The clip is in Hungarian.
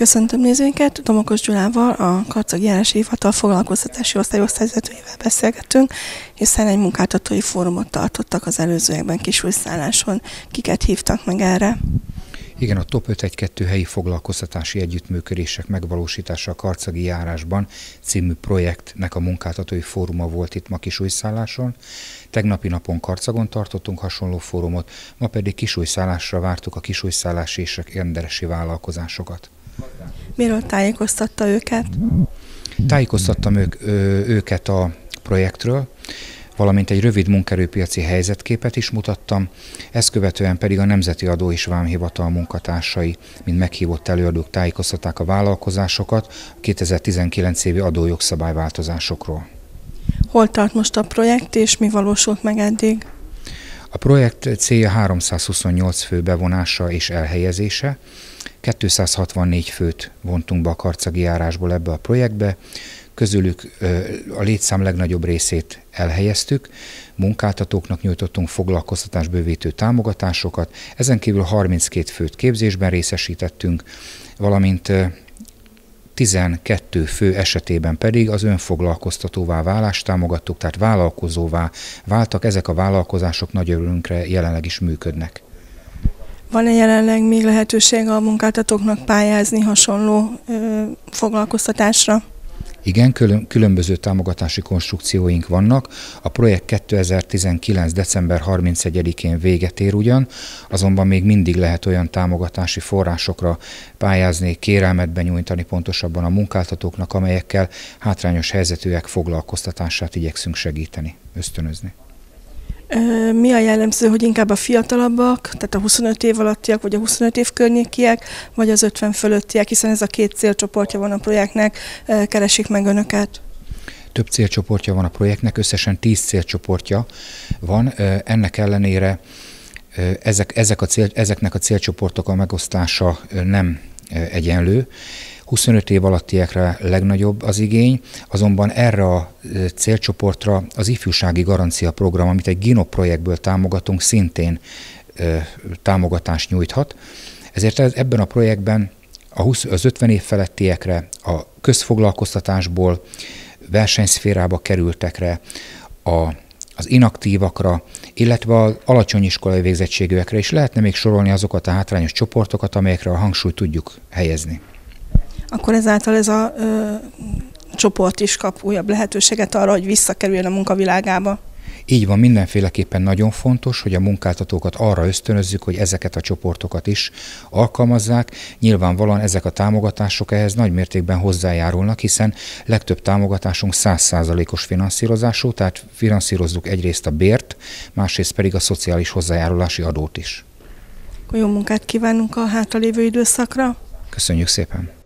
Köszöntöm nézőinket, Domokos Gyulával, a Karcag János Hivatal foglalkoztatási osztályosztályvezetőjével beszélgettünk, hiszen egy munkáltatói fórumot tartottak az előzőekben kisújszálláson. Kiket hívtak meg erre? Igen, a TOP 512 helyi foglalkoztatási együttműködések megvalósítása a Karcagi járásban című projektnek a munkáltatói fóruma volt itt ma Kisújszálláson. Tegnapi napon Karcagon tartottunk hasonló fórumot, ma pedig Kisújszállásra vártuk a kisújszállási és renderesi vállalkozásokat. Miről tájékoztatta őket? Tájékoztattam ők, őket a projektről, valamint egy rövid munkerőpiaci helyzetképet is mutattam, ezt követően pedig a Nemzeti Adó és Vámhivatal munkatársai, mint meghívott előadók tájékoztatták a vállalkozásokat a 2019 évi adójogszabályváltozásokról. Hol tart most a projekt, és mi valósult meg eddig? A projekt célja 328 fő bevonása és elhelyezése. 264 főt vontunk be a karcagi járásból ebbe a projektbe, közülük a létszám legnagyobb részét elhelyeztük, munkáltatóknak nyújtottunk foglalkoztatásbővítő támogatásokat, ezen kívül 32 főt képzésben részesítettünk, valamint 12 fő esetében pedig az önfoglalkoztatóvá válást támogattuk, tehát vállalkozóvá váltak. Ezek a vállalkozások nagy örülünkre jelenleg is működnek. Van-e jelenleg még lehetőség a munkáltatóknak pályázni hasonló ö, foglalkoztatásra? Igen, különböző támogatási konstrukcióink vannak, a projekt 2019. december 31-én véget ér ugyan, azonban még mindig lehet olyan támogatási forrásokra pályázni, kérelmet benyújtani pontosabban a munkáltatóknak, amelyekkel hátrányos helyzetűek foglalkoztatását igyekszünk segíteni, ösztönözni. Mi a jellemző, hogy inkább a fiatalabbak, tehát a 25 év alattiak, vagy a 25 év környékiek, vagy az 50 fölöttiek, hiszen ez a két célcsoportja van a projektnek, keresik meg önöket. Több célcsoportja van a projektnek, összesen 10 célcsoportja van. Ennek ellenére ezek, ezek a cél, ezeknek a célcsoportok a megosztása nem egyenlő. 25 év alattiekre legnagyobb az igény, azonban erre a célcsoportra az ifjúsági garancia program, amit egy GINO projektből támogatunk, szintén támogatást nyújthat. Ezért ebben a projektben a 20, az 50 év felettiekre, a közfoglalkoztatásból versenyszférába kerültekre, a, az inaktívakra, illetve az alacsony iskolai végzettségűekre, is lehetne még sorolni azokat a hátrányos csoportokat, amelyekre a hangsúlyt tudjuk helyezni akkor ezáltal ez a ö, csoport is kap újabb lehetőséget arra, hogy visszakerüljön a munkavilágába. Így van, mindenféleképpen nagyon fontos, hogy a munkáltatókat arra ösztönözzük, hogy ezeket a csoportokat is alkalmazzák. Nyilvánvalóan ezek a támogatások ehhez nagy mértékben hozzájárulnak, hiszen legtöbb támogatásunk 100%-os finanszírozású, tehát finanszírozzuk egyrészt a bért, másrészt pedig a szociális hozzájárulási adót is. Jó munkát kívánunk a hátralévő időszakra! Köszönjük szépen!